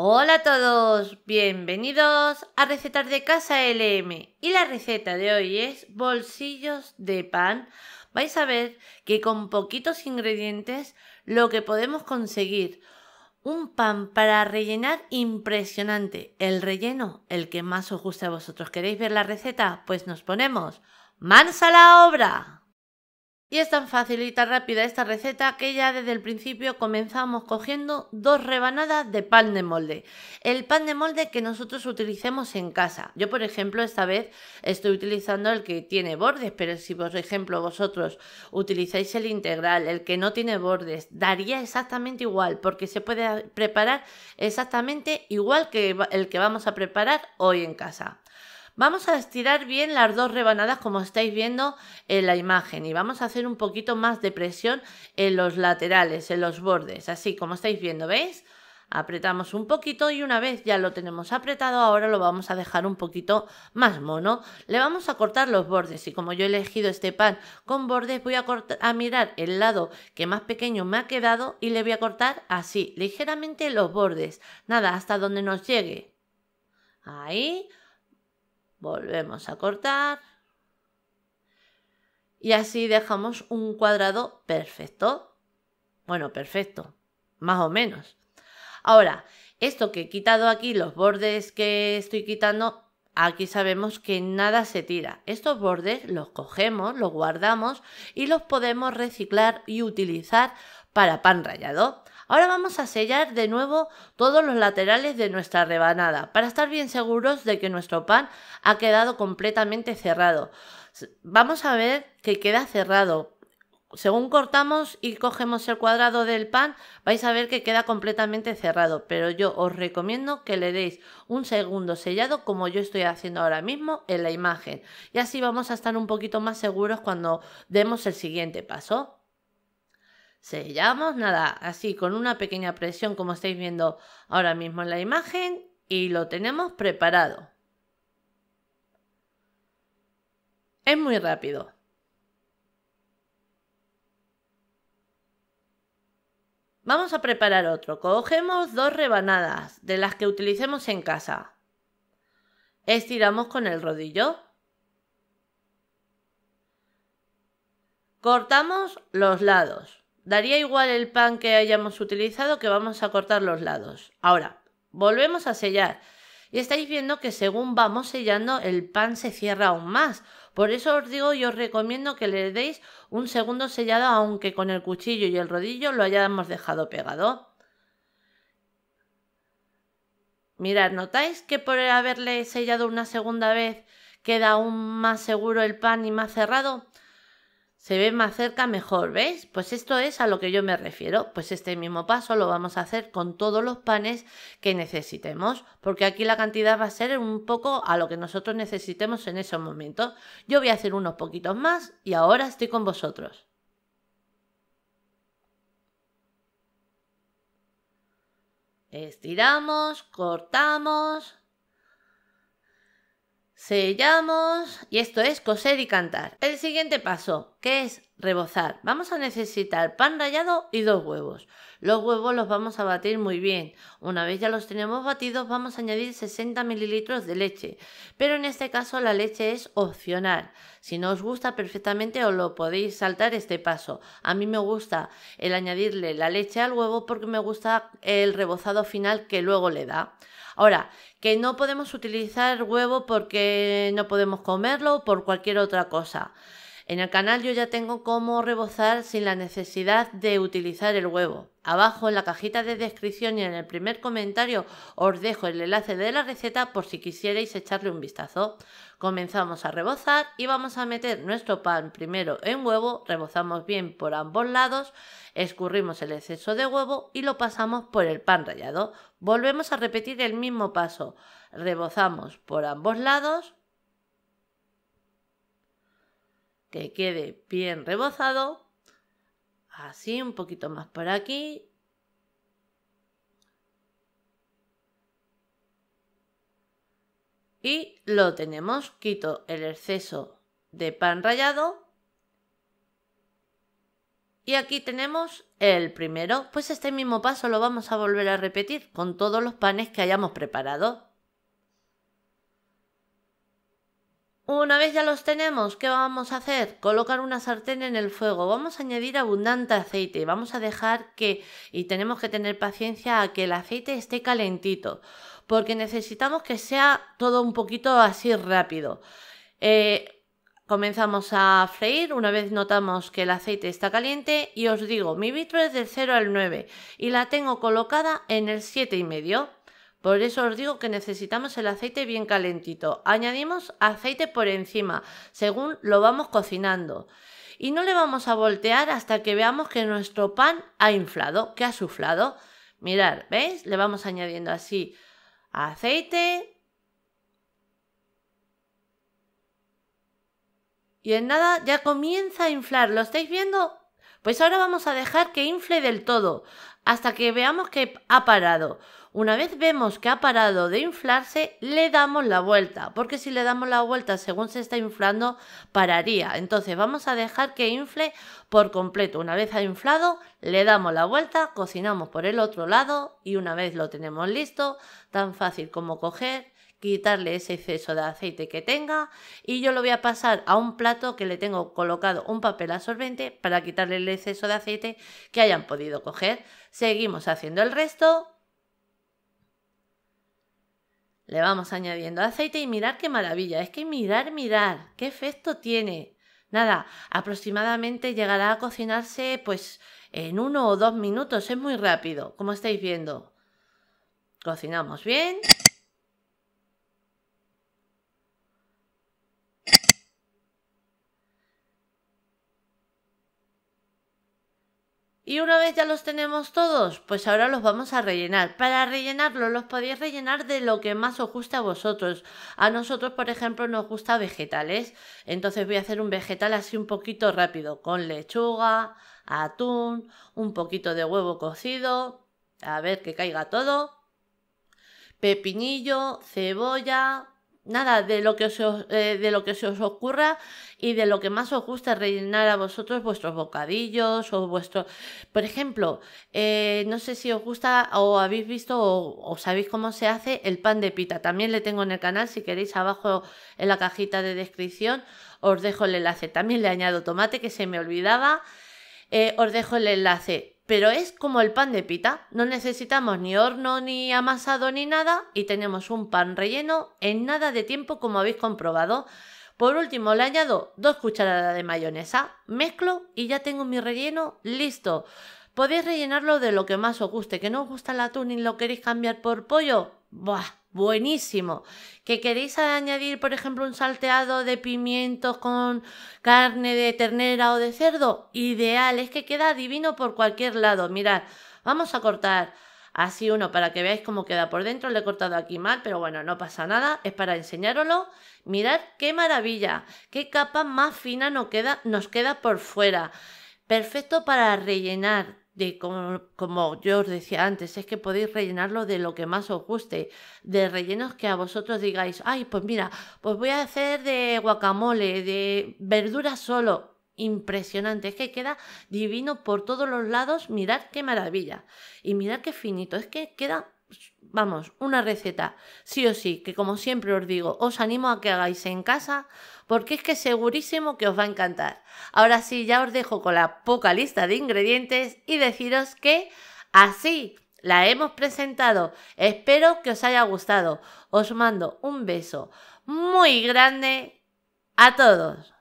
Hola a todos, bienvenidos a Recetar de Casa LM y la receta de hoy es bolsillos de pan. Vais a ver que con poquitos ingredientes lo que podemos conseguir un pan para rellenar impresionante. El relleno, el que más os guste a vosotros. ¿Queréis ver la receta? Pues nos ponemos manos a la obra. Y es tan fácil y tan rápida esta receta que ya desde el principio comenzamos cogiendo dos rebanadas de pan de molde. El pan de molde que nosotros utilicemos en casa. Yo, por ejemplo, esta vez estoy utilizando el que tiene bordes, pero si, por ejemplo, vosotros utilizáis el integral, el que no tiene bordes, daría exactamente igual porque se puede preparar exactamente igual que el que vamos a preparar hoy en casa. Vamos a estirar bien las dos rebanadas como estáis viendo en la imagen y vamos a hacer un poquito más de presión en los laterales, en los bordes, así como estáis viendo, ¿veis? apretamos un poquito y una vez ya lo tenemos apretado ahora lo vamos a dejar un poquito más mono le vamos a cortar los bordes y como yo he elegido este pan con bordes voy a, mirar el lado que más pequeño me ha quedado y le voy a cortar así ligeramente los bordes nada hasta donde nos llegue ahí volvemos a cortar y así dejamos un cuadrado perfecto. Bueno, perfecto, más o menos. Ahora, esto que he quitado aquí, los bordes que estoy quitando, aquí sabemos que nada se tira. Estos bordes los cogemos, los guardamos y los podemos reciclar y utilizar para pan rallado. Ahora vamos a sellar de nuevo todos los laterales de nuestra rebanada para estar bien seguros de que nuestro pan ha quedado completamente cerrado. Vamos a ver que queda cerrado. Según cortamos y cogemos el cuadrado del pan, vais a ver que queda completamente cerrado, pero yo os recomiendo que le deis un segundo sellado como yo estoy haciendo ahora mismo en la imagen y así vamos a estar un poquito más seguros cuando demos el siguiente paso. Sellamos nada, así con una pequeña presión como estáis viendo ahora mismo en la imagen y lo tenemos preparado. Es muy rápido. Vamos a preparar otro. Cogemos dos rebanadas de las que utilicemos en casa. Estiramos con el rodillo. Cortamos los lados. Daría igual el pan que hayamos utilizado que vamos a cortar los lados. Ahora, volvemos a sellar. Y estáis viendo que según vamos sellando el pan se cierra aún más. Por eso os digo y os recomiendo que le deis un segundo sellado aunque con el cuchillo y el rodillo lo hayamos dejado pegado. Mirad, ¿notáis que por haberle sellado una segunda vez queda aún más seguro el pan y más cerrado? Se ve más cerca mejor, ¿veis? Pues esto es a lo que yo me refiero. Pues este mismo paso lo vamos a hacer con todos los panes que necesitemos, porque aquí la cantidad va a ser un poco a lo que nosotros necesitemos en esos momentos. Yo voy a hacer unos poquitos más y ahora estoy con vosotros. Estiramos, cortamos, sellamos y esto es coser y cantar. El siguiente paso, que es rebozar. Vamos a necesitar pan rallado y dos huevos. Los huevos los vamos a batir muy bien. Una vez ya los tenemos batidos, vamos a añadir 60 mililitros de leche. Pero en este caso la leche es opcional. Si no os gusta perfectamente os lo podéis saltar este paso. A mí me gusta el añadirle la leche al huevo porque me gusta el rebozado final que luego le da. Ahora, que no podemos utilizar huevo porque no podemos comerlo o por cualquier otra cosa. En el canal yo ya tengo cómo rebozar sin la necesidad de utilizar el huevo. Abajo en la cajita de descripción y en el primer comentario os dejo el enlace de la receta por si quisierais echarle un vistazo. Comenzamos a rebozar y vamos a meter nuestro pan primero en huevo, rebozamos bien por ambos lados, escurrimos el exceso de huevo y lo pasamos por el pan rallado. Volvemos a repetir el mismo paso, rebozamos por ambos lados, que quede bien rebozado. Así, un poquito más por aquí. Y lo tenemos. Quito el exceso de pan rallado. Y aquí tenemos el primero. Pues este mismo paso lo vamos a volver a repetir con todos los panes que hayamos preparado. Una vez ya los tenemos, ¿qué vamos a hacer? Colocar una sartén en el fuego. Vamos a añadir abundante aceite. Vamos a dejar que, y tenemos que tener paciencia a que el aceite esté calentito, porque necesitamos que sea todo un poquito así rápido. Eh, comenzamos a freír una vez notamos que el aceite está caliente y os digo, mi vitro es del 0 al 9 y la tengo colocada en el 7,5. Por eso os digo que necesitamos el aceite bien calentito. Añadimos aceite por encima, según lo vamos cocinando. Y no le vamos a voltear hasta que veamos que nuestro pan ha inflado, que ha suflado. Mirad, ¿veis? Le vamos añadiendo así aceite. Y en nada ya comienza a inflar. ¿Lo estáis viendo? Pues ahora vamos a dejar que infle del todo, hasta que veamos que ha parado. Una vez vemos que ha parado de inflarse, le damos la vuelta, porque si le damos la vuelta según se está inflando, pararía. Entonces vamos a dejar que infle por completo. Una vez ha inflado, le damos la vuelta, cocinamos por el otro lado y una vez lo tenemos listo, tan fácil como coger quitarle ese exceso de aceite que tenga y yo lo voy a pasar a un plato que le tengo colocado un papel absorbente para quitarle el exceso de aceite que hayan podido coger. Seguimos haciendo el resto le vamos añadiendo aceite y mirar qué maravilla. Es que mirar, mirar, qué efecto tiene. Nada, aproximadamente llegará a cocinarse pues en uno o dos minutos. Es muy rápido, como estáis viendo. Cocinamos bien. Y una vez ya los tenemos todos, pues ahora los vamos a rellenar. Para rellenarlo los podéis rellenar de lo que más os guste a vosotros. A nosotros, por ejemplo, nos gusta vegetales. Entonces voy a hacer un vegetal así un poquito rápido, con lechuga, atún, un poquito de huevo cocido, a ver que caiga todo, pepinillo, cebolla, nada, de lo, que se os, eh, de lo que os ocurra y de lo que más os gusta rellenar a vosotros vuestros bocadillos o vuestro... Por ejemplo, eh, no sé si os gusta o habéis visto o, sabéis cómo se hace el pan de pita. También le tengo en el canal, si queréis abajo en la cajita de descripción os dejo el enlace. También le añado tomate que se me olvidaba. Eh, os dejo el enlace pero es como el pan de pita. No necesitamos ni horno ni amasado ni nada y tenemos un pan relleno en nada de tiempo como habéis comprobado. Por último le añado dos cucharadas de mayonesa, mezclo y ya tengo mi relleno listo. Podéis rellenarlo de lo que más os guste, que no os gusta el atún y lo queréis cambiar por pollo. Buah, buenísimo. ¿Que queréis añadir, por ejemplo, un salteado de pimientos con carne de ternera o de cerdo? Ideal, es que queda divino por cualquier lado. Mirad, vamos a cortar así uno para que veáis cómo queda por dentro. Lo he cortado aquí mal, pero bueno, no pasa nada, es para enseñároslo. Mirad qué maravilla, qué capa más fina nos queda, nos queda por fuera. Perfecto para rellenar como, como, yo os decía antes, es que podéis rellenarlo de lo que más os guste, de rellenos que a vosotros digáis, ay, pues mira, pues voy a hacer de guacamole, de verdura solo. Impresionante, es que queda divino por todos los lados, mirad qué maravilla y mirad qué finito, es que queda vamos, una receta, sí o sí, que como siempre os digo, os animo a que hagáis en casa porque es que segurísimo que os va a encantar. Ahora sí, ya os dejo con la poca lista de ingredientes y deciros que así la hemos presentado. Espero que os haya gustado. Os mando un beso muy grande a todos.